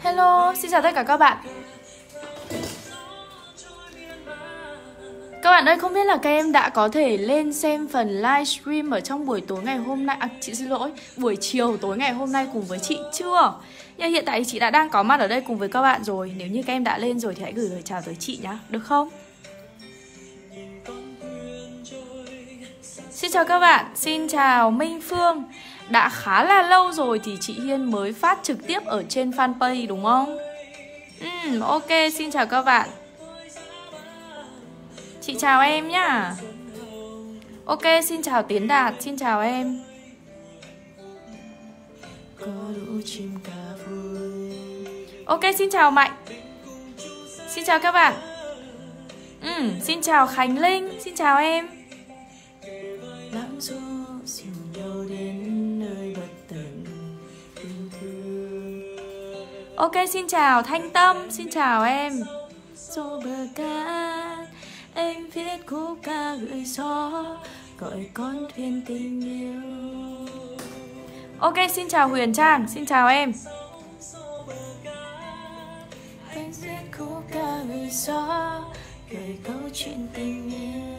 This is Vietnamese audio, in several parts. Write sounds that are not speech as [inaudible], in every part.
hello xin chào tất cả các bạn các bạn ơi, không biết là các em đã có thể lên xem phần livestream ở trong buổi tối ngày hôm nay À, chị xin lỗi, buổi chiều tối ngày hôm nay cùng với chị chưa? Nhưng hiện tại chị đã đang có mặt ở đây cùng với các bạn rồi Nếu như các em đã lên rồi thì hãy gửi lời chào tới chị nhá, được không? Xin chào các bạn, xin chào Minh Phương Đã khá là lâu rồi thì chị Hiên mới phát trực tiếp ở trên fanpage đúng không? Ừ, ok, xin chào các bạn Chị chào em nhá Ok, xin chào Tiến Đạt, xin chào em Ok, xin chào Mạnh Xin chào các bạn ừ, Xin chào Khánh Linh, xin chào em Ok xin chào Thanh Tâm, xin chào em Dô bờ cát Em viết khúc ca gửi gió Gọi con thuyền tình yêu Ok xin chào Huyền Trang, xin chào em Em viết khúc ca gửi gió Gửi câu chuyện tình yêu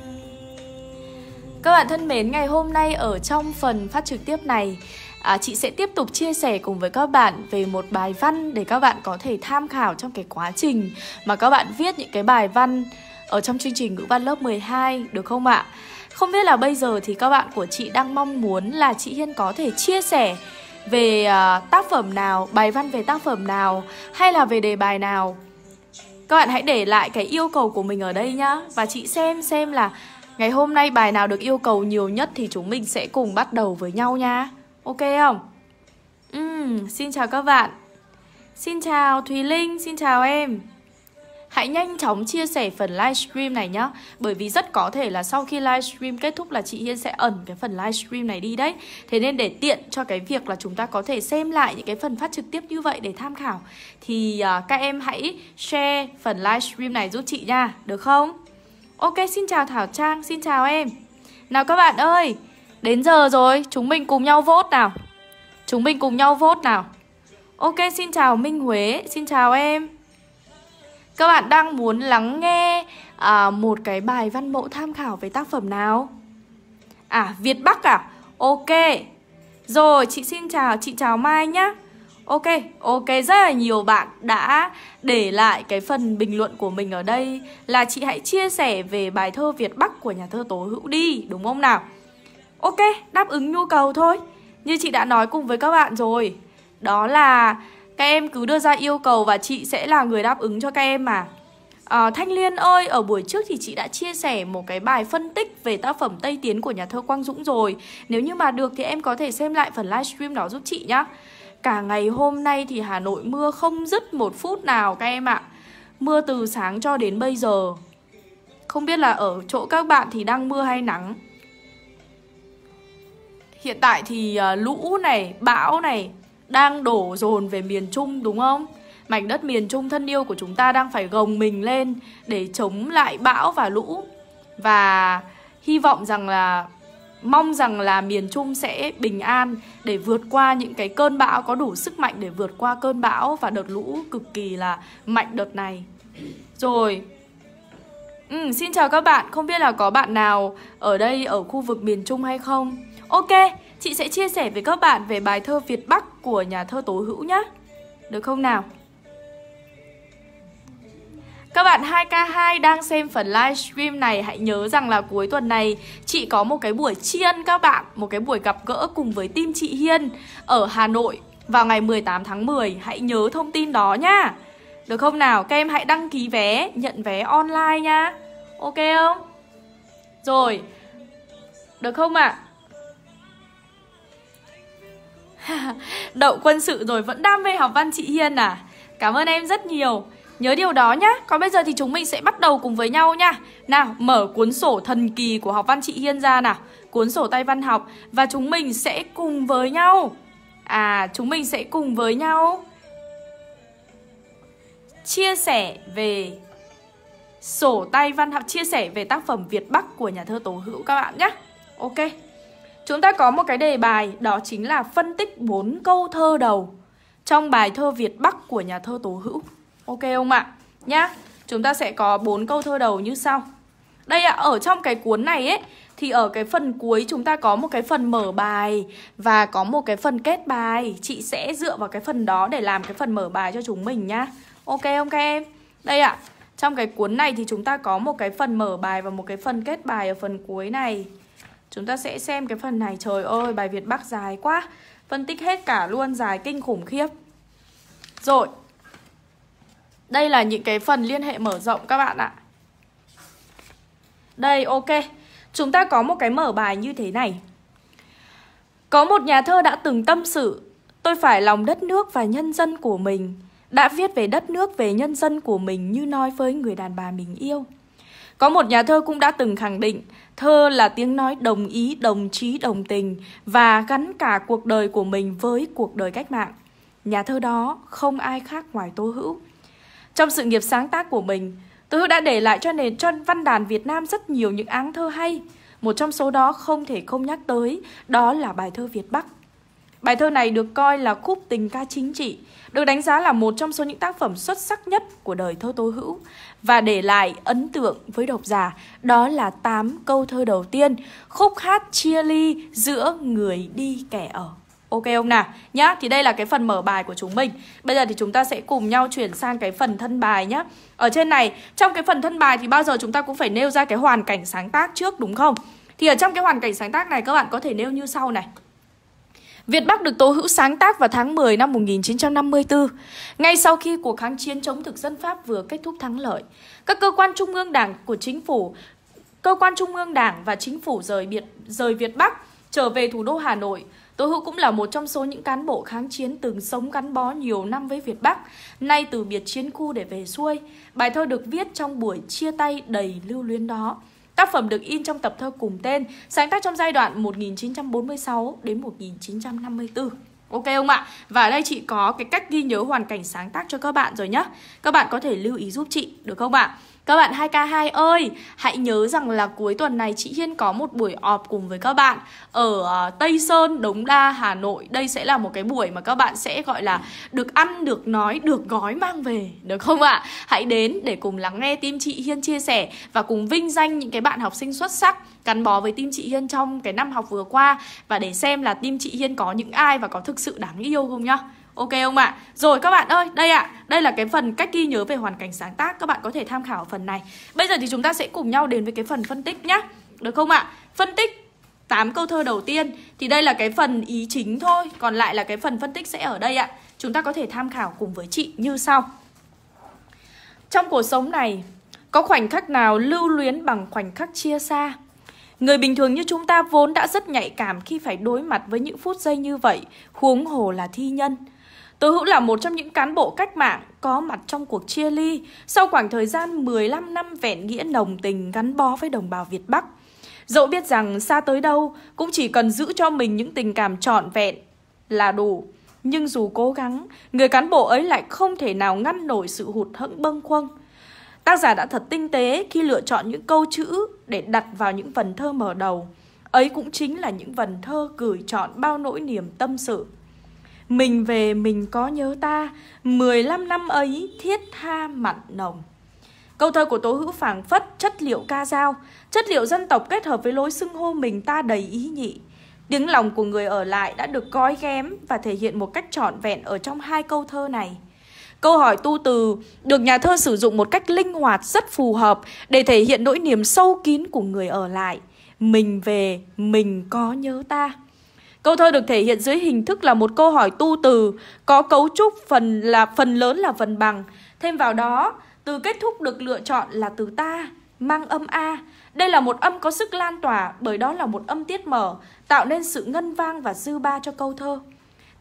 các bạn thân mến, ngày hôm nay ở trong phần phát trực tiếp này à, chị sẽ tiếp tục chia sẻ cùng với các bạn về một bài văn để các bạn có thể tham khảo trong cái quá trình mà các bạn viết những cái bài văn ở trong chương trình ngữ văn lớp 12 được không ạ? Không biết là bây giờ thì các bạn của chị đang mong muốn là chị Hiên có thể chia sẻ về uh, tác phẩm nào, bài văn về tác phẩm nào hay là về đề bài nào. Các bạn hãy để lại cái yêu cầu của mình ở đây nhá và chị xem xem là ngày hôm nay bài nào được yêu cầu nhiều nhất thì chúng mình sẽ cùng bắt đầu với nhau nha. Ok không? Uhm, xin chào các bạn Xin chào Thùy Linh, xin chào em Hãy nhanh chóng chia sẻ phần livestream này nhé. Bởi vì rất có thể là sau khi livestream kết thúc là chị Hiên sẽ ẩn cái phần livestream này đi đấy Thế nên để tiện cho cái việc là chúng ta có thể xem lại những cái phần phát trực tiếp như vậy để tham khảo Thì uh, các em hãy share phần livestream này giúp chị nha, được không? Ok, xin chào Thảo Trang, xin chào em Nào các bạn ơi, Đến giờ rồi, chúng mình cùng nhau vote nào Chúng mình cùng nhau vote nào Ok, xin chào Minh Huế, xin chào em Các bạn đang muốn lắng nghe à, một cái bài văn mẫu tham khảo về tác phẩm nào? À, Việt Bắc à? Ok Rồi, chị xin chào, chị chào Mai nhá Ok, ok, rất là nhiều bạn đã để lại cái phần bình luận của mình ở đây Là chị hãy chia sẻ về bài thơ Việt Bắc của nhà thơ Tố Hữu đi, đúng không nào? Ok, đáp ứng nhu cầu thôi Như chị đã nói cùng với các bạn rồi Đó là các em cứ đưa ra yêu cầu và chị sẽ là người đáp ứng cho các em mà à, Thanh Liên ơi, ở buổi trước thì chị đã chia sẻ một cái bài phân tích về tác phẩm Tây Tiến của nhà thơ Quang Dũng rồi Nếu như mà được thì em có thể xem lại phần livestream đó giúp chị nhá Cả ngày hôm nay thì Hà Nội mưa không dứt một phút nào các em ạ Mưa từ sáng cho đến bây giờ Không biết là ở chỗ các bạn thì đang mưa hay nắng hiện tại thì ờ, lũ này, bão này đang đổ dồn về miền Trung đúng không? Mảnh đất miền Trung thân yêu của chúng ta đang phải gồng mình lên để chống lại bão và lũ. Và hy vọng rằng là mong rằng là miền Trung sẽ bình an để vượt qua những cái cơn bão có đủ sức mạnh để vượt qua cơn bão và đợt lũ cực kỳ là mạnh đợt này. Rồi. Ừ, xin chào các bạn, không biết là có bạn nào ở đây ở khu vực miền Trung hay không? Ok, chị sẽ chia sẻ với các bạn về bài thơ Việt Bắc của nhà thơ Tố Hữu nhé. Được không nào? Các bạn 2K2 đang xem phần livestream này hãy nhớ rằng là cuối tuần này chị có một cái buổi tri ân các bạn, một cái buổi gặp gỡ cùng với team chị Hiên ở Hà Nội vào ngày 18 tháng 10. Hãy nhớ thông tin đó nhá, Được không nào? Các em hãy đăng ký vé, nhận vé online nhá, Ok không? Rồi. Được không ạ? À? [laughs] Đậu quân sự rồi vẫn đam mê học văn chị Hiên à Cảm ơn em rất nhiều Nhớ điều đó nhá Còn bây giờ thì chúng mình sẽ bắt đầu cùng với nhau nha Nào mở cuốn sổ thần kỳ của học văn chị Hiên ra nào Cuốn sổ tay văn học Và chúng mình sẽ cùng với nhau À chúng mình sẽ cùng với nhau Chia sẻ về sổ tay văn học chia sẻ về tác phẩm Việt Bắc của nhà thơ Tố Hữu các bạn nhé Ok Chúng ta có một cái đề bài đó chính là phân tích bốn câu thơ đầu trong bài thơ Việt Bắc của nhà thơ Tố Hữu. Ok không ạ? Nhá. Chúng ta sẽ có bốn câu thơ đầu như sau. Đây ạ, à, ở trong cái cuốn này ấy thì ở cái phần cuối chúng ta có một cái phần mở bài và có một cái phần kết bài. Chị sẽ dựa vào cái phần đó để làm cái phần mở bài cho chúng mình nhá. Ok không các em? Đây ạ, à, trong cái cuốn này thì chúng ta có một cái phần mở bài và một cái phần kết bài ở phần cuối này. Chúng ta sẽ xem cái phần này Trời ơi bài Việt Bắc dài quá Phân tích hết cả luôn dài kinh khủng khiếp Rồi Đây là những cái phần liên hệ mở rộng các bạn ạ Đây ok Chúng ta có một cái mở bài như thế này Có một nhà thơ đã từng tâm sự Tôi phải lòng đất nước và nhân dân của mình Đã viết về đất nước, về nhân dân của mình như nói với người đàn bà mình yêu có một nhà thơ cũng đã từng khẳng định, thơ là tiếng nói đồng ý, đồng chí, đồng tình và gắn cả cuộc đời của mình với cuộc đời cách mạng. Nhà thơ đó không ai khác ngoài Tô Hữu. Trong sự nghiệp sáng tác của mình, Tô Hữu đã để lại cho nền cho văn đàn Việt Nam rất nhiều những áng thơ hay. Một trong số đó không thể không nhắc tới, đó là bài thơ Việt Bắc. Bài thơ này được coi là khúc tình ca chính trị, được đánh giá là một trong số những tác phẩm xuất sắc nhất của đời thơ Tô Hữu và để lại ấn tượng với độc giả, đó là 8 câu thơ đầu tiên, khúc hát chia ly giữa người đi kẻ ở. Ok ông nào? Nhá, thì đây là cái phần mở bài của chúng mình Bây giờ thì chúng ta sẽ cùng nhau chuyển sang cái phần thân bài nhá Ở trên này, trong cái phần thân bài thì bao giờ chúng ta cũng phải nêu ra cái hoàn cảnh sáng tác trước đúng không? Thì ở trong cái hoàn cảnh sáng tác này các bạn có thể nêu như sau này Việt Bắc được Tố Hữu sáng tác vào tháng 10 năm 1954, ngay sau khi cuộc kháng chiến chống thực dân Pháp vừa kết thúc thắng lợi. Các cơ quan trung ương đảng của chính phủ, cơ quan trung ương đảng và chính phủ rời biệt rời Việt Bắc trở về thủ đô Hà Nội. Tố Hữu cũng là một trong số những cán bộ kháng chiến từng sống gắn bó nhiều năm với Việt Bắc, nay từ biệt chiến khu để về xuôi. Bài thơ được viết trong buổi chia tay đầy lưu luyến đó. Tác phẩm được in trong tập thơ cùng tên, sáng tác trong giai đoạn 1946 đến 1954. Ok không ạ? Và ở đây chị có cái cách ghi nhớ hoàn cảnh sáng tác cho các bạn rồi nhá. Các bạn có thể lưu ý giúp chị được không ạ? Các bạn 2K2 ơi, hãy nhớ rằng là cuối tuần này chị Hiên có một buổi họp cùng với các bạn ở ờ, Tây Sơn, Đống Đa, Hà Nội. Đây sẽ là một cái buổi mà các bạn sẽ gọi là được ăn, được nói, được gói mang về, được không ạ? Hãy đến để cùng lắng nghe team chị Hiên chia sẻ và cùng vinh danh những cái bạn học sinh xuất sắc gắn bó với team chị Hiên trong cái năm học vừa qua và để xem là team chị Hiên có những ai và có thực sự đáng yêu không nhá. Ok không ạ? À? Rồi các bạn ơi, đây ạ. À, đây là cái phần cách ghi nhớ về hoàn cảnh sáng tác Các bạn có thể tham khảo ở phần này Bây giờ thì chúng ta sẽ cùng nhau đến với cái phần phân tích nhé Được không ạ? À? Phân tích 8 câu thơ đầu tiên Thì đây là cái phần ý chính thôi Còn lại là cái phần phân tích sẽ ở đây ạ Chúng ta có thể tham khảo cùng với chị như sau Trong cuộc sống này Có khoảnh khắc nào lưu luyến bằng khoảnh khắc chia xa Người bình thường như chúng ta vốn đã rất nhạy cảm khi phải đối mặt với những phút giây như vậy Huống hồ là thi nhân Tố Hữu là một trong những cán bộ cách mạng có mặt trong cuộc chia ly sau khoảng thời gian 15 năm vẹn nghĩa nồng tình gắn bó với đồng bào Việt Bắc. Dẫu biết rằng xa tới đâu cũng chỉ cần giữ cho mình những tình cảm trọn vẹn là đủ. Nhưng dù cố gắng, người cán bộ ấy lại không thể nào ngăn nổi sự hụt hẫng bâng khuâng. Tác giả đã thật tinh tế khi lựa chọn những câu chữ để đặt vào những vần thơ mở đầu. Ấy cũng chính là những vần thơ gửi chọn bao nỗi niềm tâm sự. Mình về mình có nhớ ta 15 năm ấy thiết tha mặn nồng Câu thơ của Tố Hữu phảng phất chất liệu ca dao Chất liệu dân tộc kết hợp với lối xưng hô mình ta đầy ý nhị Tiếng lòng của người ở lại đã được coi ghém và thể hiện một cách trọn vẹn ở trong hai câu thơ này. Câu hỏi tu từ được nhà thơ sử dụng một cách linh hoạt rất phù hợp để thể hiện nỗi niềm sâu kín của người ở lại. Mình về, mình có nhớ ta. Câu thơ được thể hiện dưới hình thức là một câu hỏi tu từ, có cấu trúc phần là phần lớn là phần bằng. Thêm vào đó, từ kết thúc được lựa chọn là từ ta, mang âm A. Đây là một âm có sức lan tỏa bởi đó là một âm tiết mở, tạo nên sự ngân vang và dư ba cho câu thơ.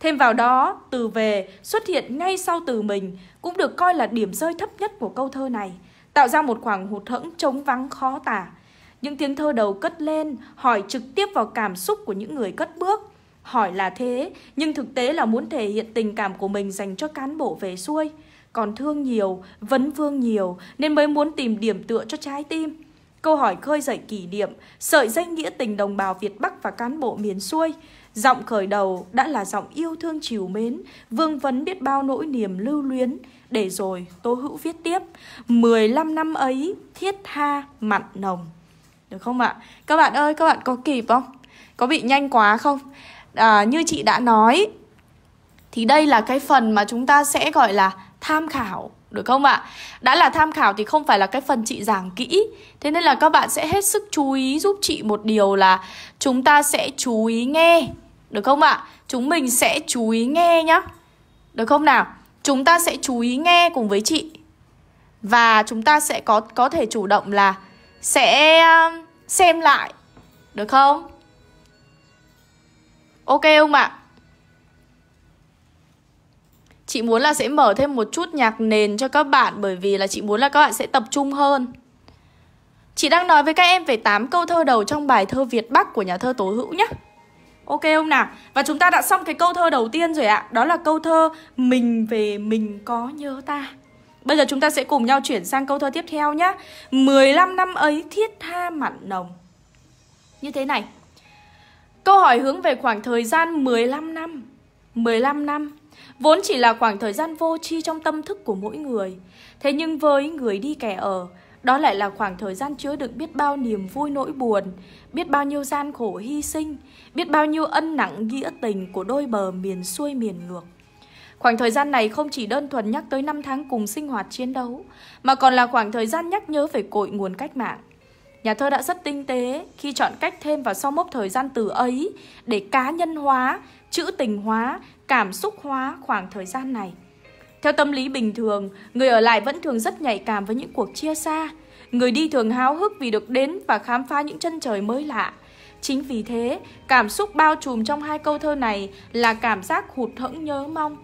Thêm vào đó, từ về xuất hiện ngay sau từ mình cũng được coi là điểm rơi thấp nhất của câu thơ này, tạo ra một khoảng hụt hẫng trống vắng khó tả. Những tiếng thơ đầu cất lên, hỏi trực tiếp vào cảm xúc của những người cất bước. Hỏi là thế, nhưng thực tế là muốn thể hiện tình cảm của mình dành cho cán bộ về xuôi. Còn thương nhiều, vấn vương nhiều nên mới muốn tìm điểm tựa cho trái tim. Câu hỏi khơi dậy kỷ niệm, sợi dây nghĩa tình đồng bào Việt Bắc và cán bộ miền xuôi. Giọng khởi đầu đã là giọng yêu thương chiều mến, vương vấn biết bao nỗi niềm lưu luyến. Để rồi Tô Hữu viết tiếp, 15 năm ấy thiết tha mặn nồng. Được không ạ? Các bạn ơi, các bạn có kịp không? Có bị nhanh quá không? à, như chị đã nói thì đây là cái phần mà chúng ta sẽ gọi là tham khảo được không ạ? Đã là tham khảo thì không phải là cái phần chị giảng kỹ Thế nên là các bạn sẽ hết sức chú ý giúp chị một điều là Chúng ta sẽ chú ý nghe Được không ạ? Chúng mình sẽ chú ý nghe nhá Được không nào? Chúng ta sẽ chú ý nghe cùng với chị Và chúng ta sẽ có có thể chủ động là Sẽ um, xem lại Được không? Ok không ạ? Chị muốn là sẽ mở thêm một chút nhạc nền cho các bạn bởi vì là chị muốn là các bạn sẽ tập trung hơn. Chị đang nói với các em về 8 câu thơ đầu trong bài thơ Việt Bắc của nhà thơ Tố Hữu nhé. Ok không nào? Và chúng ta đã xong cái câu thơ đầu tiên rồi ạ. Đó là câu thơ Mình về mình có nhớ ta. Bây giờ chúng ta sẽ cùng nhau chuyển sang câu thơ tiếp theo nhé. 15 năm ấy thiết tha mặn nồng. Như thế này. Câu hỏi hướng về khoảng thời gian 15 năm 15 năm Vốn chỉ là khoảng thời gian vô tri trong tâm thức của mỗi người Thế nhưng với người đi kẻ ở Đó lại là khoảng thời gian chứa đựng biết bao niềm vui nỗi buồn Biết bao nhiêu gian khổ hy sinh Biết bao nhiêu ân nặng nghĩa tình của đôi bờ miền xuôi miền ngược Khoảng thời gian này không chỉ đơn thuần nhắc tới năm tháng cùng sinh hoạt chiến đấu Mà còn là khoảng thời gian nhắc nhớ về cội nguồn cách mạng Nhà thơ đã rất tinh tế khi chọn cách thêm vào sau mốc thời gian từ ấy để cá nhân hóa, trữ tình hóa, cảm xúc hóa khoảng thời gian này. Theo tâm lý bình thường, người ở lại vẫn thường rất nhạy cảm với những cuộc chia xa. Người đi thường háo hức vì được đến và khám phá những chân trời mới lạ. Chính vì thế, cảm xúc bao trùm trong hai câu thơ này là cảm giác hụt hẫng nhớ mong.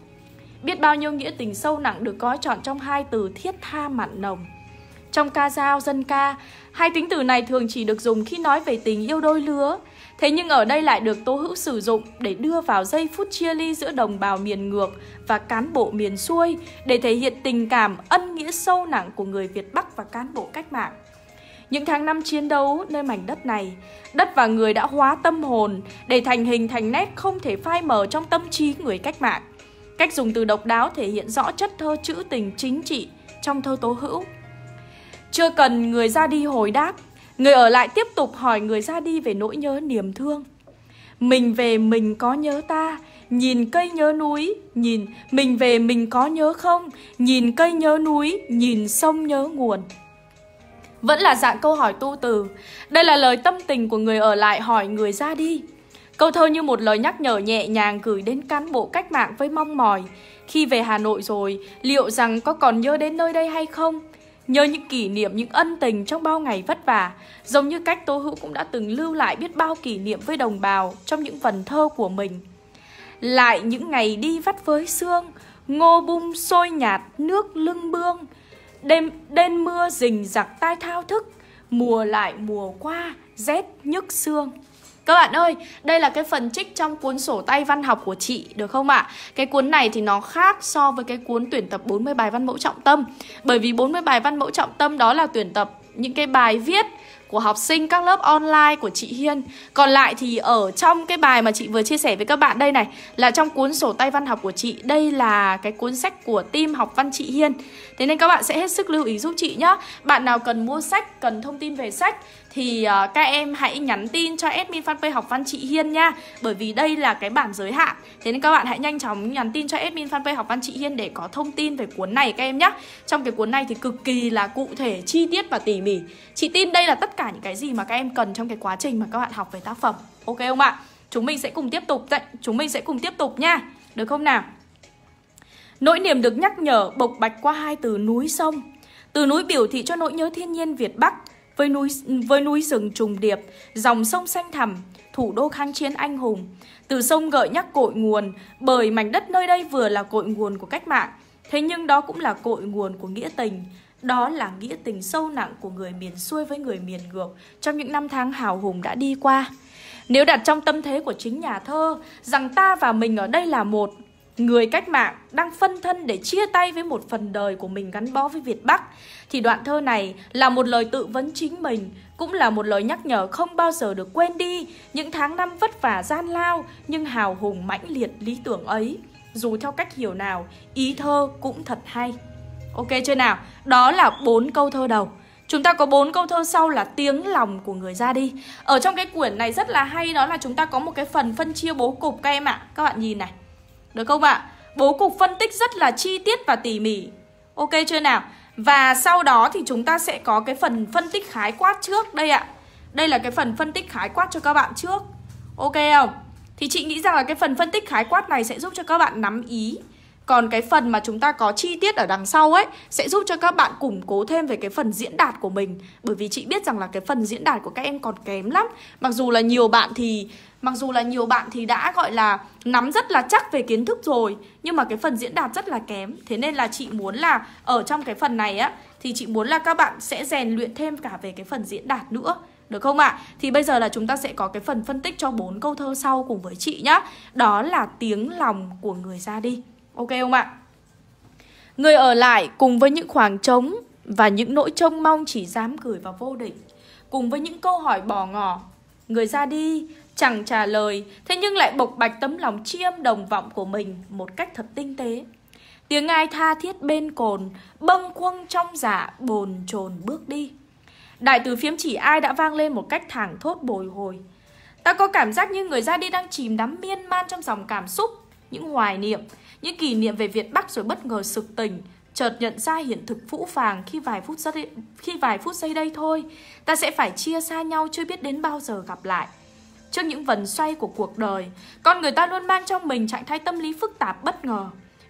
Biết bao nhiêu nghĩa tình sâu nặng được gói chọn trong hai từ thiết tha mặn nồng. Trong ca dao, dân ca, hai tính từ này thường chỉ được dùng khi nói về tình yêu đôi lứa. Thế nhưng ở đây lại được Tố Hữu sử dụng để đưa vào giây phút chia ly giữa đồng bào miền ngược và cán bộ miền xuôi để thể hiện tình cảm ân nghĩa sâu nặng của người Việt Bắc và cán bộ cách mạng. Những tháng năm chiến đấu nơi mảnh đất này, đất và người đã hóa tâm hồn để thành hình thành nét không thể phai mờ trong tâm trí người cách mạng. Cách dùng từ độc đáo thể hiện rõ chất thơ chữ tình chính trị trong thơ tố hữu chưa cần người ra đi hồi đáp Người ở lại tiếp tục hỏi người ra đi về nỗi nhớ niềm thương Mình về mình có nhớ ta Nhìn cây nhớ núi Nhìn mình về mình có nhớ không Nhìn cây nhớ núi Nhìn sông nhớ nguồn Vẫn là dạng câu hỏi tu từ Đây là lời tâm tình của người ở lại hỏi người ra đi Câu thơ như một lời nhắc nhở nhẹ nhàng gửi đến cán bộ cách mạng với mong mỏi Khi về Hà Nội rồi, liệu rằng có còn nhớ đến nơi đây hay không? Nhớ những kỷ niệm, những ân tình trong bao ngày vất vả Giống như cách Tô Hữu cũng đã từng lưu lại biết bao kỷ niệm với đồng bào trong những phần thơ của mình Lại những ngày đi vắt với xương Ngô bung sôi nhạt nước lưng bương Đêm, đêm mưa rình giặc tai thao thức Mùa lại mùa qua, rét nhức xương các bạn ơi, đây là cái phần trích trong cuốn sổ tay văn học của chị, được không ạ? À? Cái cuốn này thì nó khác so với cái cuốn tuyển tập 40 bài văn mẫu trọng tâm Bởi vì 40 bài văn mẫu trọng tâm đó là tuyển tập những cái bài viết của học sinh các lớp online của chị Hiên Còn lại thì ở trong cái bài mà chị vừa chia sẻ với các bạn đây này Là trong cuốn sổ tay văn học của chị Đây là cái cuốn sách của team học văn chị Hiên Thế nên các bạn sẽ hết sức lưu ý giúp chị nhé Bạn nào cần mua sách, cần thông tin về sách thì ờ, các em hãy nhắn tin cho admin fanpage học văn chị Hiên nha bởi vì đây là cái bản giới hạn thế nên các bạn hãy nhanh chóng nhắn tin cho admin fanpage học văn chị Hiên để có thông tin về cuốn này các em nhé trong cái cuốn này thì cực kỳ là cụ thể chi tiết và tỉ mỉ chị tin đây là tất cả những cái gì mà các em cần trong cái quá trình mà các bạn học về tác phẩm ok không ạ chúng mình sẽ cùng tiếp tục dạy chúng mình sẽ cùng tiếp tục nha được không nào nỗi niềm được nhắc nhở bộc bạch qua hai từ núi sông từ núi biểu thị cho nỗi nhớ thiên nhiên Việt Bắc với núi với núi rừng trùng điệp, dòng sông xanh thẳm, thủ đô kháng chiến anh hùng. Từ sông gợi nhắc cội nguồn, bởi mảnh đất nơi đây vừa là cội nguồn của cách mạng, thế nhưng đó cũng là cội nguồn của nghĩa tình. Đó là nghĩa tình sâu nặng của người miền xuôi với người miền ngược trong những năm tháng hào hùng đã đi qua. Nếu đặt trong tâm thế của chính nhà thơ rằng ta và mình ở đây là một, người cách mạng đang phân thân để chia tay với một phần đời của mình gắn bó với Việt Bắc thì đoạn thơ này là một lời tự vấn chính mình, cũng là một lời nhắc nhở không bao giờ được quên đi những tháng năm vất vả gian lao nhưng hào hùng mãnh liệt lý tưởng ấy. Dù theo cách hiểu nào, ý thơ cũng thật hay. Ok chưa nào? Đó là bốn câu thơ đầu. Chúng ta có bốn câu thơ sau là tiếng lòng của người ra đi. Ở trong cái quyển này rất là hay đó là chúng ta có một cái phần phân chia bố cục các em ạ. Các bạn nhìn này. Được không ạ? Bố cục phân tích rất là chi tiết và tỉ mỉ. Ok chưa nào? Và sau đó thì chúng ta sẽ có cái phần phân tích khái quát trước đây ạ. Đây là cái phần phân tích khái quát cho các bạn trước. Ok không? Thì chị nghĩ rằng là cái phần phân tích khái quát này sẽ giúp cho các bạn nắm ý còn cái phần mà chúng ta có chi tiết ở đằng sau ấy Sẽ giúp cho các bạn củng cố thêm về cái phần diễn đạt của mình Bởi vì chị biết rằng là cái phần diễn đạt của các em còn kém lắm Mặc dù là nhiều bạn thì Mặc dù là nhiều bạn thì đã gọi là nắm rất là chắc về kiến thức rồi Nhưng mà cái phần diễn đạt rất là kém Thế nên là chị muốn là ở trong cái phần này á Thì chị muốn là các bạn sẽ rèn luyện thêm cả về cái phần diễn đạt nữa được không ạ? À? Thì bây giờ là chúng ta sẽ có cái phần phân tích cho bốn câu thơ sau cùng với chị nhá. Đó là tiếng lòng của người ra đi. Ok không ạ? Người ở lại cùng với những khoảng trống và những nỗi trông mong chỉ dám gửi vào vô định, cùng với những câu hỏi bò ngỏ. Người ra đi chẳng trả lời, thế nhưng lại bộc bạch tấm lòng tri âm đồng vọng của mình một cách thật tinh tế. Tiếng ai tha thiết bên cồn, bâng khuâng trong dạ bồn chồn bước đi. Đại từ phiếm chỉ ai đã vang lên một cách thẳng thốt bồi hồi. Ta có cảm giác như người ra đi đang chìm đắm miên man trong dòng cảm xúc, những hoài niệm, những kỷ niệm về Việt Bắc rồi bất ngờ sực tỉnh, chợt nhận ra hiện thực phũ phàng khi vài phút giây, khi vài phút giây đây thôi, ta sẽ phải chia xa nhau chưa biết đến bao giờ gặp lại. Trước những vần xoay của cuộc đời, con người ta luôn mang trong mình trạng thái tâm lý phức tạp bất ngờ.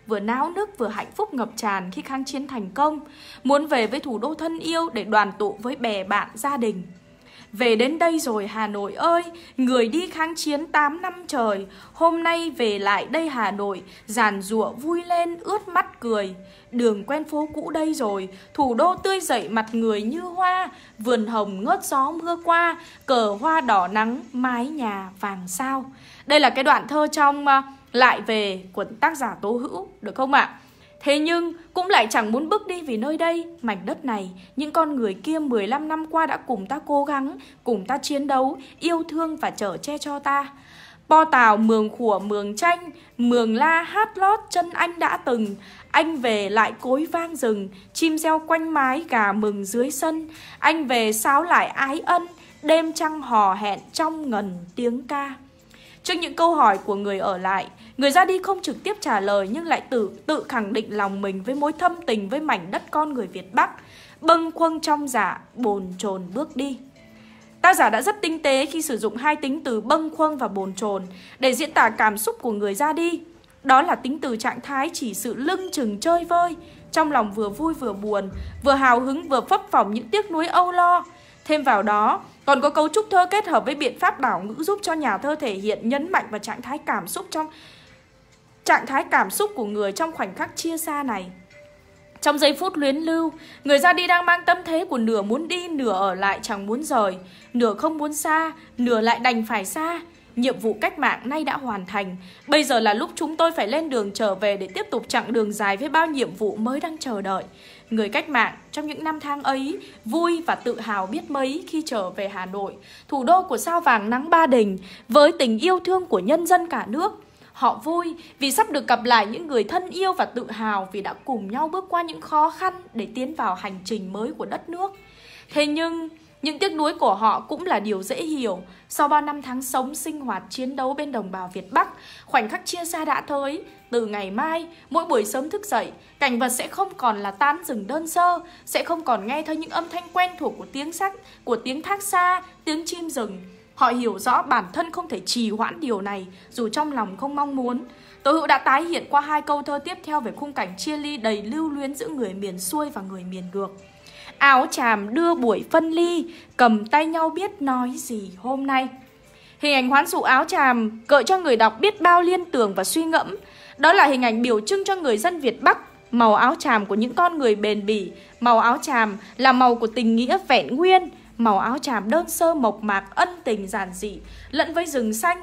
Vừa náo nước vừa hạnh phúc ngập tràn khi kháng chiến thành công, muốn về với thủ đô thân yêu để đoàn tụ với bè bạn, gia đình. Về đến đây rồi Hà Nội ơi, người đi kháng chiến 8 năm trời, hôm nay về lại đây Hà Nội, giàn rụa vui lên ướt mắt cười. Đường quen phố cũ đây rồi, thủ đô tươi dậy mặt người như hoa, vườn hồng ngớt gió mưa qua, cờ hoa đỏ nắng, mái nhà vàng sao. Đây là cái đoạn thơ trong ờ, Lại về của tác giả Tố Hữu, được không ạ? À? Thế nhưng cũng lại chẳng muốn bước đi vì nơi đây, mảnh đất này, những con người kia 15 năm qua đã cùng ta cố gắng, cùng ta chiến đấu, yêu thương và chở che cho ta. Po tàu mường khủa mường tranh, mường la hát lót chân anh đã từng, anh về lại cối vang rừng, chim reo quanh mái gà mừng dưới sân, anh về sáo lại ái ân, đêm trăng hò hẹn trong ngần tiếng ca. Trước những câu hỏi của người ở lại, người ra đi không trực tiếp trả lời nhưng lại tự, tự khẳng định lòng mình với mối thâm tình với mảnh đất con người Việt Bắc, bâng khuâng trong giả, dạ, bồn chồn bước đi. Tác giả đã rất tinh tế khi sử dụng hai tính từ bâng khuâng và bồn chồn để diễn tả cảm xúc của người ra đi. Đó là tính từ trạng thái chỉ sự lưng chừng chơi vơi, trong lòng vừa vui vừa buồn, vừa hào hứng vừa phấp phỏng những tiếc nuối âu lo. Thêm vào đó, còn có cấu trúc thơ kết hợp với biện pháp bảo ngữ giúp cho nhà thơ thể hiện nhấn mạnh và trạng thái cảm xúc trong trạng thái cảm xúc của người trong khoảnh khắc chia xa này. Trong giây phút luyến lưu, người ra đi đang mang tâm thế của nửa muốn đi, nửa ở lại chẳng muốn rời, nửa không muốn xa, nửa lại đành phải xa. Nhiệm vụ cách mạng nay đã hoàn thành, bây giờ là lúc chúng tôi phải lên đường trở về để tiếp tục chặng đường dài với bao nhiệm vụ mới đang chờ đợi người cách mạng trong những năm tháng ấy vui và tự hào biết mấy khi trở về Hà Nội, thủ đô của sao vàng nắng ba đình với tình yêu thương của nhân dân cả nước. Họ vui vì sắp được gặp lại những người thân yêu và tự hào vì đã cùng nhau bước qua những khó khăn để tiến vào hành trình mới của đất nước. Thế nhưng, những tiếc nuối của họ cũng là điều dễ hiểu. Sau bao năm tháng sống sinh hoạt chiến đấu bên đồng bào Việt Bắc, khoảnh khắc chia xa đã tới. Từ ngày mai, mỗi buổi sớm thức dậy, cảnh vật sẽ không còn là tán rừng đơn sơ, sẽ không còn nghe thấy những âm thanh quen thuộc của tiếng sắc, của tiếng thác xa, tiếng chim rừng. Họ hiểu rõ bản thân không thể trì hoãn điều này dù trong lòng không mong muốn. Tố hữu đã tái hiện qua hai câu thơ tiếp theo về khung cảnh chia ly đầy lưu luyến giữa người miền xuôi và người miền ngược. Áo chàm đưa buổi phân ly Cầm tay nhau biết nói gì hôm nay Hình ảnh hoán sụ áo chàm gợi cho người đọc biết bao liên tưởng và suy ngẫm Đó là hình ảnh biểu trưng cho người dân Việt Bắc Màu áo chàm của những con người bền bỉ Màu áo chàm là màu của tình nghĩa vẹn nguyên Màu áo chàm đơn sơ mộc mạc ân tình giản dị Lẫn với rừng xanh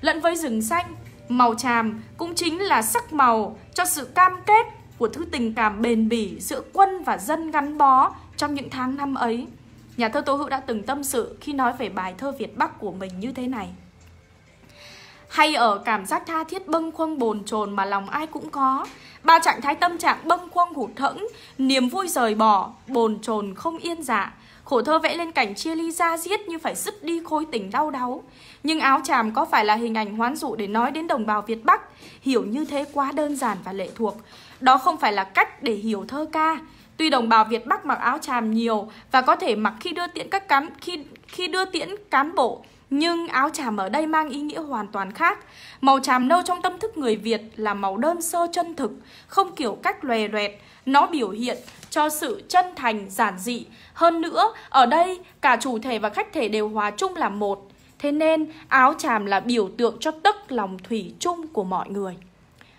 Lẫn với rừng xanh Màu chàm cũng chính là sắc màu cho sự cam kết của thứ tình cảm bền bỉ giữa quân và dân gắn bó trong những tháng năm ấy. Nhà thơ tố Hữu đã từng tâm sự khi nói về bài thơ Việt Bắc của mình như thế này. Hay ở cảm giác tha thiết bâng khuâng bồn chồn mà lòng ai cũng có, ba trạng thái tâm trạng bâng khuâng hụt thẫn, niềm vui rời bỏ, bồn chồn không yên dạ, Khổ thơ vẽ lên cảnh chia ly ra giết như phải dứt đi khối tình đau đáu. Nhưng áo chàm có phải là hình ảnh hoán dụ để nói đến đồng bào Việt Bắc? Hiểu như thế quá đơn giản và lệ thuộc. Đó không phải là cách để hiểu thơ ca. Tuy đồng bào Việt Bắc mặc áo tràm nhiều và có thể mặc khi đưa tiễn các cán khi khi đưa tiễn cán bộ, nhưng áo tràm ở đây mang ý nghĩa hoàn toàn khác. Màu tràm nâu trong tâm thức người Việt là màu đơn sơ chân thực, không kiểu cách lòe loẹt. Nó biểu hiện cho sự chân thành, giản dị. Hơn nữa, ở đây cả chủ thể và khách thể đều hòa chung là một. Thế nên áo tràm là biểu tượng cho tức lòng thủy chung của mọi người.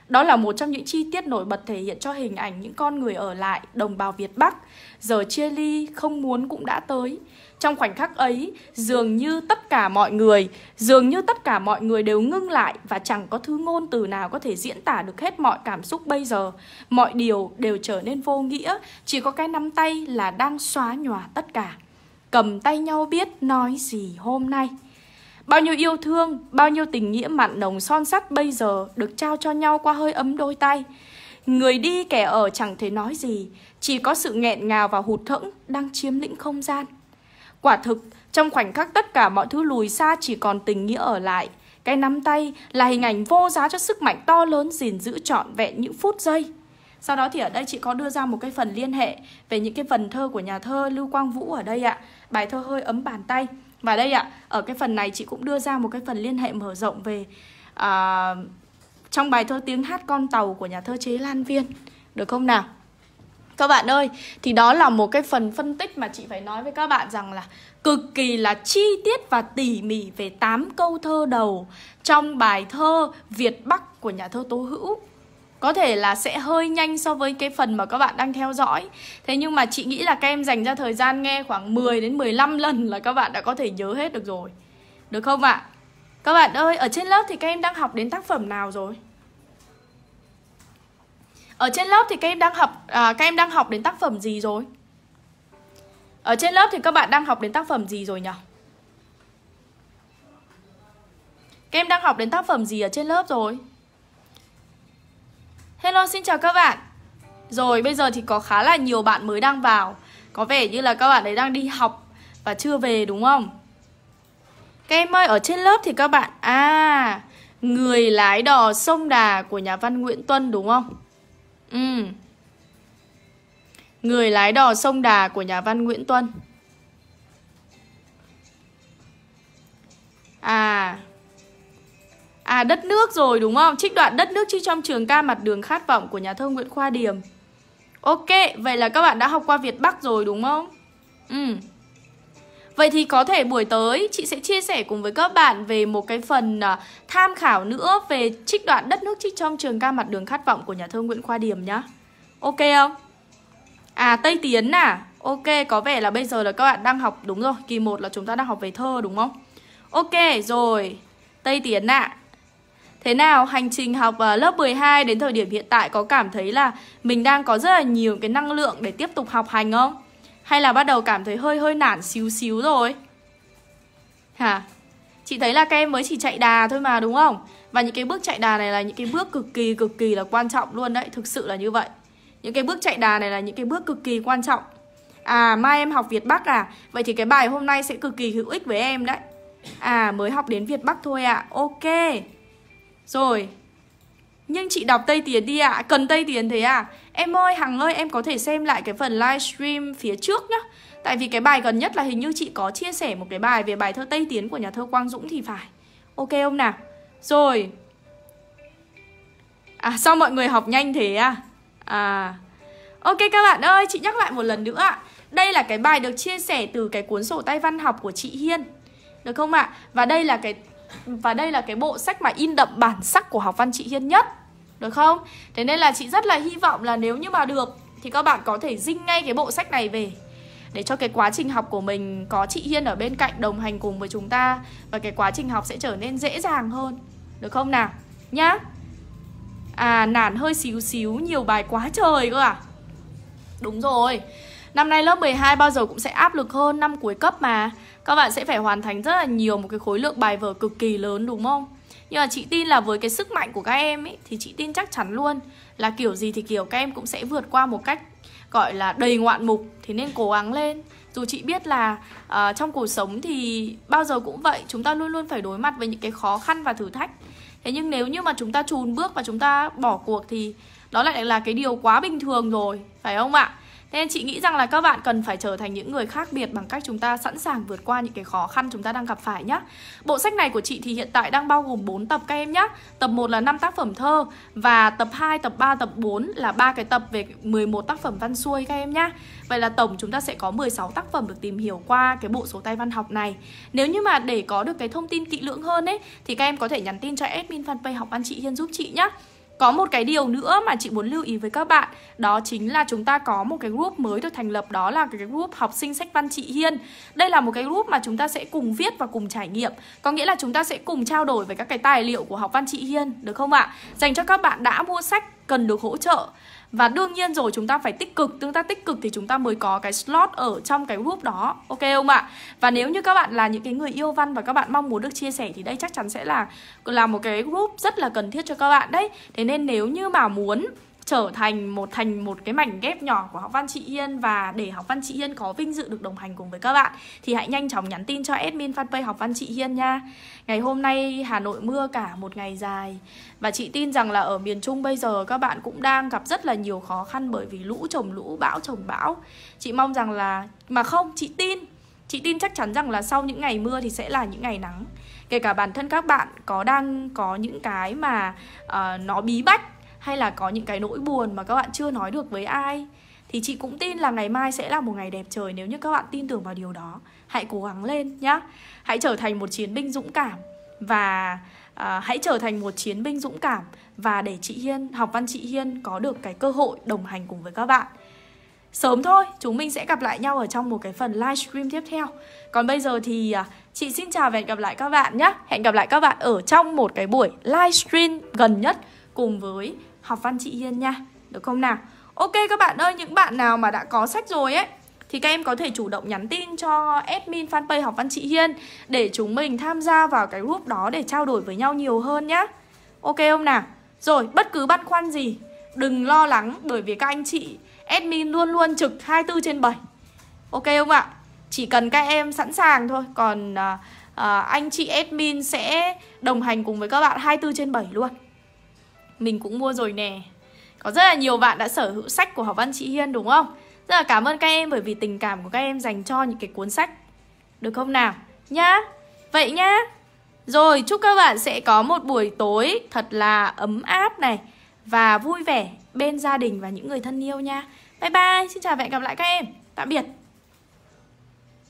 Đó là một trong những chi tiết nổi bật thể hiện cho hình ảnh những con người ở lại, đồng bào Việt Bắc. Giờ chia ly, không muốn cũng đã tới. Trong khoảnh khắc ấy, dường như tất cả mọi người, dường như tất cả mọi người đều ngưng lại và chẳng có thứ ngôn từ nào có thể diễn tả được hết mọi cảm xúc bây giờ. Mọi điều đều trở nên vô nghĩa, chỉ có cái nắm tay là đang xóa nhòa tất cả. Cầm tay nhau biết nói gì hôm nay. Bao nhiêu yêu thương, bao nhiêu tình nghĩa mặn nồng son sắt bây giờ được trao cho nhau qua hơi ấm đôi tay. Người đi kẻ ở chẳng thể nói gì, chỉ có sự nghẹn ngào và hụt thẫn đang chiếm lĩnh không gian. Quả thực, trong khoảnh khắc tất cả mọi thứ lùi xa chỉ còn tình nghĩa ở lại. Cái nắm tay là hình ảnh vô giá cho sức mạnh to lớn gìn giữ trọn vẹn những phút giây. Sau đó thì ở đây chị có đưa ra một cái phần liên hệ về những cái phần thơ của nhà thơ Lưu Quang Vũ ở đây ạ. Bài thơ hơi ấm bàn tay. Và đây ạ, ở cái phần này chị cũng đưa ra một cái phần liên hệ mở rộng về à, trong bài thơ tiếng hát con tàu của nhà thơ chế Lan Viên. Được không nào? Các bạn ơi, thì đó là một cái phần phân tích mà chị phải nói với các bạn rằng là cực kỳ là chi tiết và tỉ mỉ về 8 câu thơ đầu trong bài thơ Việt Bắc của nhà thơ Tố Hữu có thể là sẽ hơi nhanh so với cái phần mà các bạn đang theo dõi Thế nhưng mà chị nghĩ là các em dành ra thời gian nghe khoảng 10 đến 15 lần là các bạn đã có thể nhớ hết được rồi Được không ạ? À? Các bạn ơi, ở trên lớp thì các em đang học đến tác phẩm nào rồi? Ở trên lớp thì các em đang học à, các em đang học đến tác phẩm gì rồi? Ở trên lớp thì các bạn đang học đến tác phẩm gì rồi nhỉ? Các em đang học đến tác phẩm gì ở trên lớp rồi? Hello, xin chào các bạn Rồi, bây giờ thì có khá là nhiều bạn mới đang vào Có vẻ như là các bạn ấy đang đi học và chưa về đúng không? Các em ơi, ở trên lớp thì các bạn... À, người lái đò sông đà của nhà văn Nguyễn Tuân đúng không? Ừ. Người lái đò sông đà của nhà văn Nguyễn Tuân À đất nước rồi đúng không? Trích đoạn đất nước trích trong trường ca mặt đường khát vọng của nhà thơ Nguyễn Khoa Điềm Ok, vậy là các bạn đã học qua Việt Bắc rồi đúng không? Ừ Vậy thì có thể buổi tới chị sẽ chia sẻ cùng với các bạn về một cái phần à, tham khảo nữa về trích đoạn đất nước trích trong trường ca mặt đường khát vọng của nhà thơ Nguyễn Khoa Điềm nhá. Ok không? À Tây Tiến à? Ok, có vẻ là bây giờ là các bạn đang học đúng rồi, kỳ 1 là chúng ta đang học về thơ đúng không? Ok rồi. Tây Tiến ạ. À. Thế nào hành trình học ờ, lớp 12 đến thời điểm hiện tại có cảm thấy là mình đang có rất là nhiều cái năng lượng để tiếp tục học hành không? Hay là bắt đầu cảm thấy hơi hơi nản xíu xíu rồi? Hả? Chị thấy là các em mới chỉ chạy đà thôi mà đúng không? Và những cái bước chạy đà này là những cái bước cực kỳ cực kỳ là quan trọng luôn đấy, thực sự là như vậy. Những cái bước chạy đà này là những cái bước cực kỳ quan trọng. À mai em học Việt Bắc à Vậy thì cái bài hôm nay sẽ cực kỳ hữu ích với em đấy À mới học đến Việt Bắc thôi ạ à. Ok rồi Nhưng chị đọc Tây Tiến đi ạ à. Cần Tây Tiến thế à Em ơi Hằng ơi em có thể xem lại cái phần livestream phía trước nhá Tại vì cái bài gần nhất là hình như chị có chia sẻ một cái bài về bài thơ Tây Tiến của nhà thơ Quang Dũng thì phải Ok không nào Rồi À sao mọi người học nhanh thế à À Ok các bạn ơi, chị nhắc lại một lần nữa ạ. Đây là cái bài được chia sẻ từ cái cuốn sổ tay văn học của chị Hiên. Được không ạ? Và đây là cái và đây là cái bộ sách mà in đậm bản sắc của học văn chị Hiên nhất Được không? Thế nên là chị rất là hy vọng là nếu như mà được Thì các bạn có thể dinh ngay cái bộ sách này về để cho cái quá trình học của mình có chị Hiên ở bên cạnh đồng hành cùng với chúng ta và cái quá trình học sẽ trở nên dễ dàng hơn. Được không nào? Nhá. À nản hơi xíu xíu nhiều bài quá trời cơ à. Đúng rồi. Năm nay lớp 12 bao giờ cũng sẽ áp lực hơn năm cuối cấp mà Các bạn sẽ phải hoàn thành rất là nhiều một cái khối lượng bài vở cực kỳ lớn đúng không? Nhưng mà chị tin là với cái sức mạnh của các em ấy Thì chị tin chắc chắn luôn Là kiểu gì thì kiểu các em cũng sẽ vượt qua một cách Gọi là đầy ngoạn mục thì nên cố gắng lên Dù chị biết là uh, trong cuộc sống thì Bao giờ cũng vậy Chúng ta luôn luôn phải đối mặt với những cái khó khăn và thử thách Thế nhưng nếu như mà chúng ta trùn bước Và chúng ta bỏ cuộc thì Đó lại là cái điều quá bình thường rồi Phải không ạ? nên chị nghĩ rằng là các bạn cần phải trở thành những người khác biệt bằng cách chúng ta sẵn sàng vượt qua những cái khó khăn chúng ta đang gặp phải nhé. Bộ sách này của chị thì hiện tại đang bao gồm 4 tập các em nhé. Tập 1 là 5 tác phẩm thơ và tập 2, tập 3, tập 4 là ba cái tập về 11 tác phẩm văn xuôi các em nhá. Vậy là tổng chúng ta sẽ có 16 tác phẩm được tìm hiểu qua cái bộ số tay văn học này. Nếu như mà để có được cái thông tin kỹ lưỡng hơn ấy thì các em có thể nhắn tin cho admin fanpage học văn chị Hiên giúp chị nhé. Có một cái điều nữa mà chị muốn lưu ý với các bạn Đó chính là chúng ta có một cái group mới được thành lập Đó là cái group học sinh sách văn chị Hiên Đây là một cái group mà chúng ta sẽ cùng viết và cùng trải nghiệm Có nghĩa là chúng ta sẽ cùng trao đổi về các cái tài liệu của học văn chị Hiên Được không ạ? Dành cho các bạn đã mua sách cần được hỗ trợ và đương nhiên rồi chúng ta phải tích cực tương tác tích cực thì chúng ta mới có cái slot ở trong cái group đó ok không ạ và nếu như các bạn là những cái người yêu văn và các bạn mong muốn được chia sẻ thì đây chắc chắn sẽ là là một cái group rất là cần thiết cho các bạn đấy thế nên nếu như mà muốn trở thành một thành một cái mảnh ghép nhỏ của học văn chị yên và để học văn chị yên có vinh dự được đồng hành cùng với các bạn thì hãy nhanh chóng nhắn tin cho admin fanpage học văn chị yên nha. Ngày hôm nay Hà Nội mưa cả một ngày dài và chị tin rằng là ở miền Trung bây giờ các bạn cũng đang gặp rất là nhiều khó khăn bởi vì lũ trồng lũ, bão trồng bão. Chị mong rằng là mà không, chị tin Chị tin chắc chắn rằng là sau những ngày mưa thì sẽ là những ngày nắng Kể cả bản thân các bạn có đang có những cái mà uh, nó bí bách hay là có những cái nỗi buồn mà các bạn chưa nói được với ai thì chị cũng tin là ngày mai sẽ là một ngày đẹp trời nếu như các bạn tin tưởng vào điều đó hãy cố gắng lên nhá hãy trở thành một chiến binh dũng cảm và à, hãy trở thành một chiến binh dũng cảm và để chị hiên học văn chị hiên có được cái cơ hội đồng hành cùng với các bạn sớm thôi chúng mình sẽ gặp lại nhau ở trong một cái phần livestream tiếp theo còn bây giờ thì à, chị xin chào và hẹn gặp lại các bạn nhé hẹn gặp lại các bạn ở trong một cái buổi livestream gần nhất cùng với học văn chị Hiên nha Được không nào? Ok các bạn ơi, những bạn nào mà đã có sách rồi ấy thì các em có thể chủ động nhắn tin cho admin fanpage học văn chị Hiên để chúng mình tham gia vào cái group đó để trao đổi với nhau nhiều hơn nhá. Ok không nào? Rồi, bất cứ băn khoăn gì đừng lo lắng bởi vì các anh chị admin luôn luôn trực 24 trên 7. Ok không ạ? Chỉ cần các em sẵn sàng thôi, còn à, à, anh chị admin sẽ đồng hành cùng với các bạn 24 trên 7 luôn mình cũng mua rồi nè Có rất là nhiều bạn đã sở hữu sách của Học Văn Chị Hiên đúng không? Rất là cảm ơn các em bởi vì tình cảm của các em dành cho những cái cuốn sách Được không nào? Nhá Vậy nhá Rồi chúc các bạn sẽ có một buổi tối thật là ấm áp này Và vui vẻ bên gia đình và những người thân yêu nha Bye bye, xin chào và hẹn gặp lại các em Tạm biệt